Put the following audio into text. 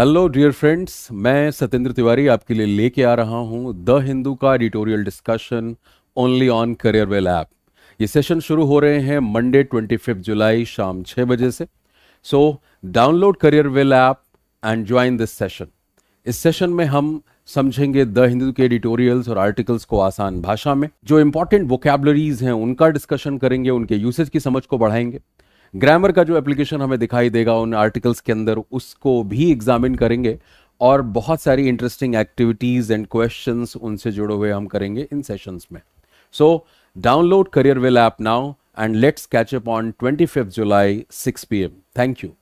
hello dear friends मैं सत्येंद्र तिवारी आपके लिए लेके आ रहा हूं द हिंदू का editorial discussion only on career will app ये सेशन शुरू हो रहे हैं मंडे 25 जुलाई शाम 6 बजे से so download career will app and join this session इस सेशन में हम समझेंगे द हिंदू के एडिटोरियल्स और आर्टिकल्स को आसान भाषा में जो इंपॉर्टेंट वोकेबलरीज हैं उनका डिस्कशन करेंगे उनके यूसेज की समझ को बढ़ाएंगे ग्रामर का जो एप्लीकेशन हमें दिखाई देगा उन आर्टिकल्स के अंदर उसको भी एग्जामिन करेंगे और बहुत सारी इंटरेस्टिंग एक्टिविटीज़ एंड क्वेश्चंस उनसे जुड़े हुए हम करेंगे इन सेशंस में so download career will app now and let's catch up on twenty fifth July six P M thank you